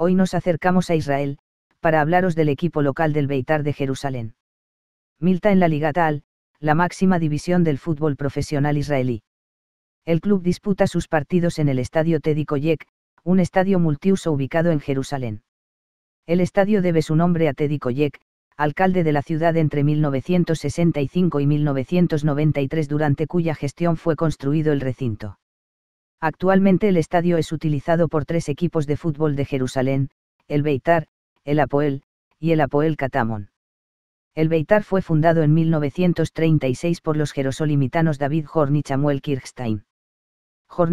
Hoy nos acercamos a Israel, para hablaros del equipo local del Beitar de Jerusalén. Milta en la Liga Tal, la máxima división del fútbol profesional israelí. El club disputa sus partidos en el Estadio Teddy Koyek, un estadio multiuso ubicado en Jerusalén. El estadio debe su nombre a Teddy Koyek, alcalde de la ciudad entre 1965 y 1993 durante cuya gestión fue construido el recinto. Actualmente el estadio es utilizado por tres equipos de fútbol de Jerusalén, el Beitar, el Apoel, y el Apoel Katamon. El Beitar fue fundado en 1936 por los jerosolimitanos David Horn y Samuel Kirchstein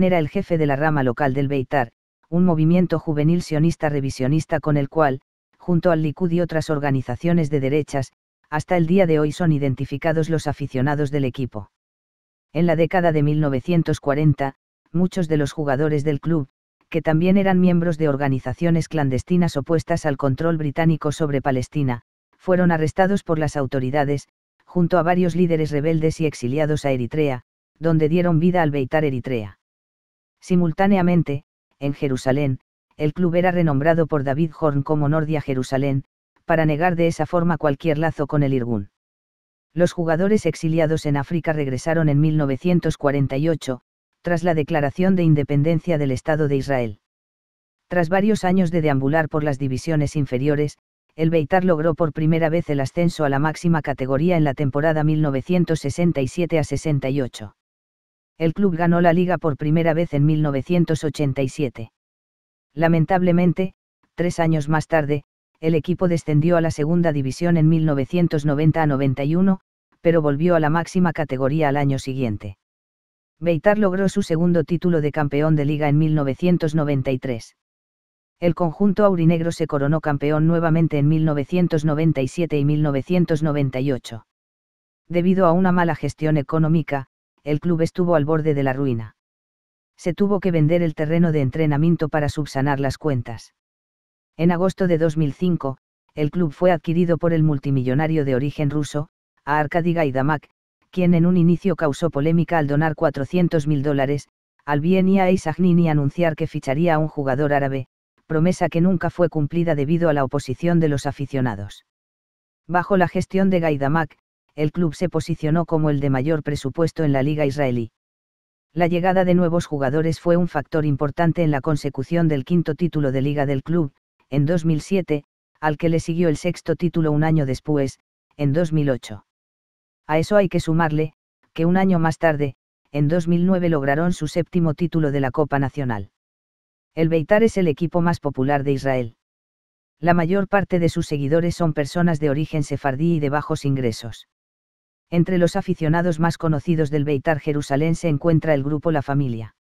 era el jefe de la rama local del Beitar, un movimiento juvenil sionista revisionista con el cual, junto al Likud y otras organizaciones de derechas, hasta el día de hoy son identificados los aficionados del equipo. En la década de 1940, muchos de los jugadores del club, que también eran miembros de organizaciones clandestinas opuestas al control británico sobre Palestina, fueron arrestados por las autoridades, junto a varios líderes rebeldes y exiliados a Eritrea, donde dieron vida al Beitar Eritrea. Simultáneamente, en Jerusalén, el club era renombrado por David Horn como Nordia Jerusalén, para negar de esa forma cualquier lazo con el Irgun. Los jugadores exiliados en África regresaron en 1948, tras la declaración de independencia del Estado de Israel. Tras varios años de deambular por las divisiones inferiores, el Beitar logró por primera vez el ascenso a la máxima categoría en la temporada 1967 a 68. El club ganó la liga por primera vez en 1987. Lamentablemente, tres años más tarde, el equipo descendió a la segunda división en 1990 91, pero volvió a la máxima categoría al año siguiente. Beitar logró su segundo título de campeón de liga en 1993. El conjunto aurinegro se coronó campeón nuevamente en 1997 y 1998. Debido a una mala gestión económica, el club estuvo al borde de la ruina. Se tuvo que vender el terreno de entrenamiento para subsanar las cuentas. En agosto de 2005, el club fue adquirido por el multimillonario de origen ruso, Arkady Gaidamak, quien en un inicio causó polémica al donar 400.000 dólares, al bien y anunciar que ficharía a un jugador árabe, promesa que nunca fue cumplida debido a la oposición de los aficionados. Bajo la gestión de Gaidamak, el club se posicionó como el de mayor presupuesto en la liga israelí. La llegada de nuevos jugadores fue un factor importante en la consecución del quinto título de liga del club, en 2007, al que le siguió el sexto título un año después, en 2008. A eso hay que sumarle, que un año más tarde, en 2009 lograron su séptimo título de la Copa Nacional. El Beitar es el equipo más popular de Israel. La mayor parte de sus seguidores son personas de origen sefardí y de bajos ingresos. Entre los aficionados más conocidos del Beitar Jerusalén se encuentra el grupo La Familia.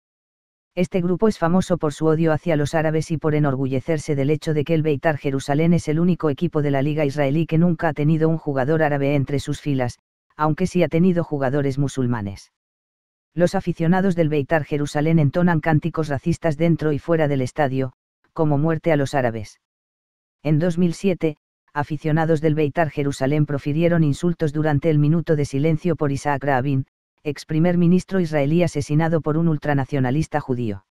Este grupo es famoso por su odio hacia los árabes y por enorgullecerse del hecho de que el Beitar Jerusalén es el único equipo de la liga israelí que nunca ha tenido un jugador árabe entre sus filas, aunque sí ha tenido jugadores musulmanes. Los aficionados del Beitar Jerusalén entonan cánticos racistas dentro y fuera del estadio, como muerte a los árabes. En 2007, aficionados del Beitar Jerusalén profirieron insultos durante el minuto de silencio por Isaac Rabin, ex primer ministro israelí asesinado por un ultranacionalista judío.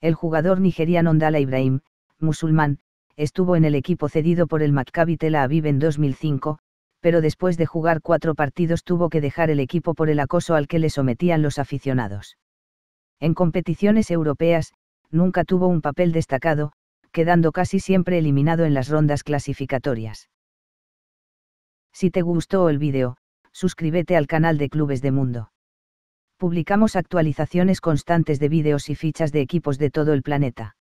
El jugador nigeriano Ndala Ibrahim, musulmán, estuvo en el equipo cedido por el Maccabi Tel Aviv en 2005, pero después de jugar cuatro partidos tuvo que dejar el equipo por el acoso al que le sometían los aficionados. En competiciones europeas, nunca tuvo un papel destacado, quedando casi siempre eliminado en las rondas clasificatorias. Si te gustó el vídeo, suscríbete al canal de Clubes de Mundo. Publicamos actualizaciones constantes de vídeos y fichas de equipos de todo el planeta.